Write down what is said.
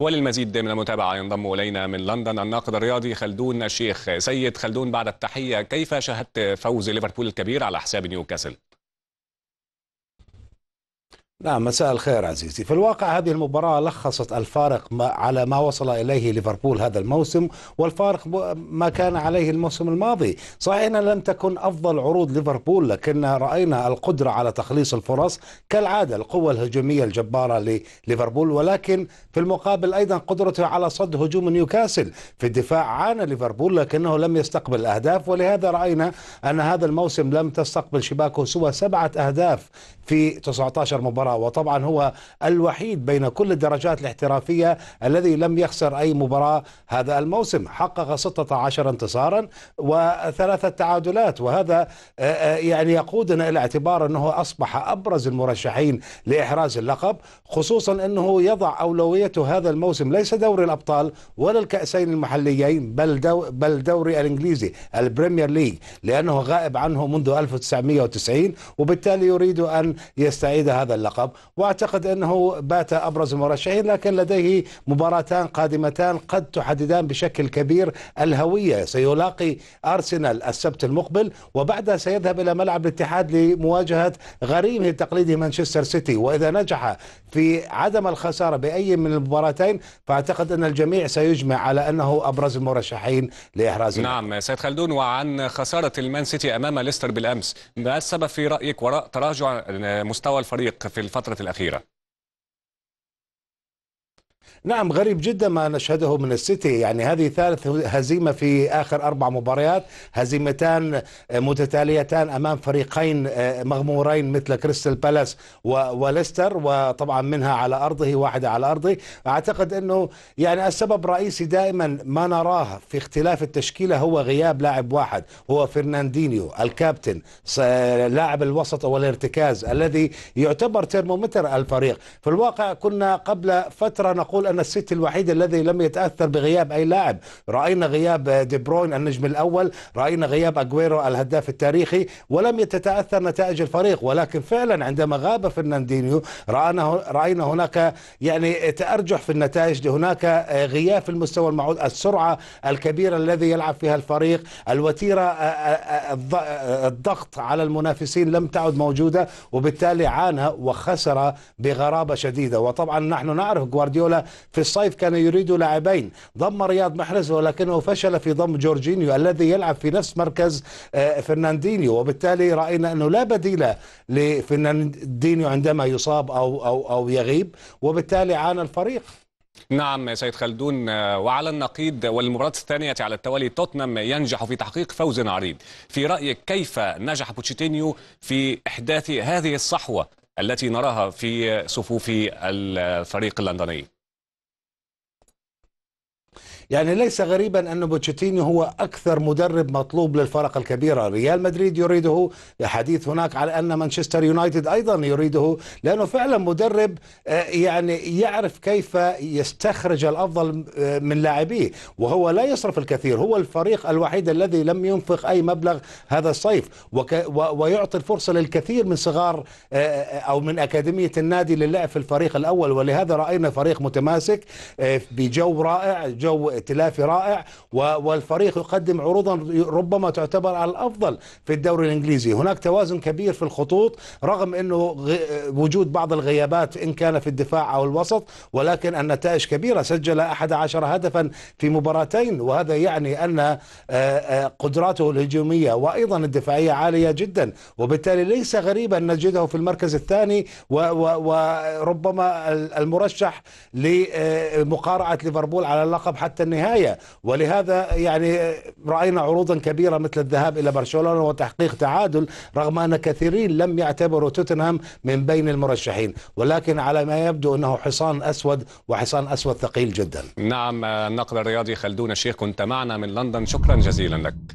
وللمزيد من المتابعة ينضم إلينا من لندن الناقد الرياضي خلدون الشيخ سيد خلدون بعد التحية كيف شاهدت فوز ليفربول الكبير على حساب نيوكاسل؟ نعم مساء الخير عزيزي في الواقع هذه المباراة لخصت الفارق ما على ما وصل إليه ليفربول هذا الموسم والفارق ما كان عليه الموسم الماضي صحيح أن لم تكن أفضل عروض ليفربول لكن رأينا القدرة على تخليص الفرص كالعادة القوة الهجومية الجبارة لليفربول ولكن في المقابل أيضا قدرته على صد هجوم نيوكاسل في الدفاع عانى ليفربول لكنه لم يستقبل الأهداف ولهذا رأينا أن هذا الموسم لم تستقبل شباكه سوى سبعة أهداف في 19 مباراة وطبعا هو الوحيد بين كل الدرجات الاحترافية الذي لم يخسر أي مباراة هذا الموسم حقق 16 انتصارا وثلاثة تعادلات وهذا آه، آه، يعني يقودنا إلى اعتبار أنه أصبح أبرز المرشحين لإحراز اللقب خصوصا أنه يضع أولويته هذا الموسم ليس دوري الأبطال ولا الكأسين المحليين بل, دو بل دوري الإنجليزي البريمير ليج لأنه غائب عنه منذ 1990 وبالتالي يريد أن يستعيد هذا اللقب اللقب واعتقد انه بات ابرز المرشحين لكن لديه مباراتان قادمتان قد تحددان بشكل كبير الهويه سيلاقي ارسنال السبت المقبل وبعدها سيذهب الى ملعب الاتحاد لمواجهه غريمه التقليدي مانشستر سيتي واذا نجح في عدم الخسارة بأي من المباراتين فأعتقد أن الجميع سيجمع على أنه أبرز المرشحين لإحراز نعم سيد خلدون وعن خسارة المان سيتي أمام ليستر بالأمس ما السبب في رأيك وراء تراجع مستوى الفريق في الفترة الأخيرة؟ نعم غريب جدا ما نشهده من السيتي يعني هذه ثالث هزيمة في آخر أربع مباريات هزيمتان متتاليتان أمام فريقين آه، مغمورين مثل كريستال بالاس وليستر وطبعا منها على أرضه واحدة على أرضه أعتقد أنه يعني السبب الرئيسي دائما ما نراه في اختلاف التشكيلة هو غياب لاعب واحد هو فرناندينيو الكابتن لاعب الوسط والارتكاز الذي يعتبر ترمومتر الفريق في الواقع كنا قبل فترة نقول نقول أن السيتي الوحيد الذي لم يتأثر بغياب أي لاعب رأينا غياب دي بروين النجم الأول رأينا غياب أجويرو الهداف التاريخي ولم تتاثر نتائج الفريق ولكن فعلا عندما غاب فرناندينيو رأينا, رأينا هناك يعني تأرجح في النتائج هناك آه، غياب في المستوى المعود السرعة الكبيرة الذي يلعب فيها الفريق الوتيرة آه، آه، الضغط على المنافسين لم تعد موجودة وبالتالي عانى وخسر بغرابة شديدة وطبعا نحن نعرف جوارديولا في الصيف كان يريد لاعبين ضم رياض محرز ولكنه فشل في ضم جورجينيو الذي يلعب في نفس مركز آه، فرناندينيو وبالتالي رأينا أنه لا بديل لفرناندينيو عندما يصاب أو, أو, أو يغيب وبالتالي عانى الفريق نعم سيد خلدون آه، وعلى النقيض والمباراة الثانية على التوالي توتنهام ينجح في تحقيق فوز عريض في رأيك كيف نجح بوتشيتينيو في إحداث هذه الصحوة التي نراها في صفوف الفريق اللندني يعني ليس غريبا أن بوتشيتينيو هو أكثر مدرب مطلوب للفرق الكبيرة ريال مدريد يريده حديث هناك على أن مانشستر يونايتد أيضا يريده لأنه فعلا مدرب آه، يعني يعرف كيف يستخرج الأفضل آه، من لاعبيه وهو لا يصرف الكثير هو الفريق الوحيد الذي لم ينفق أي مبلغ هذا الصيف وك ويعطي الفرصة للكثير من صغار آه، أو من أكاديمية النادي للعب في الفريق الأول ولهذا رأينا فريق متماسك بجو رائع جو ائتلافي رائع والفريق يقدم عروضا ربما تعتبر الافضل في الدوري الانجليزي هناك توازن كبير في الخطوط رغم انه وجود بعض الغيابات ان كان في الدفاع او الوسط ولكن النتائج كبيره سجل 11 هدفا في مباراتين وهذا يعني ان آه، آه، قدراته الهجوميه وايضا الدفاعيه عاليه جدا وبالتالي ليس غريبا نجده في المركز الثاني وربما المرشح لمقارعه ليفربول على اللقب حتى النهاية ولهذا يعني رأينا عروضا كبيرة مثل الذهاب إلى برشلونة وتحقيق تعادل رغم أن كثيرين لم يعتبروا توتنهام من بين المرشحين ولكن على ما يبدو أنه حصان أسود وحصان أسود ثقيل جدا نعم النقل الرياضي خلدون الشيخ كنت معنا من لندن شكرا جزيلا لك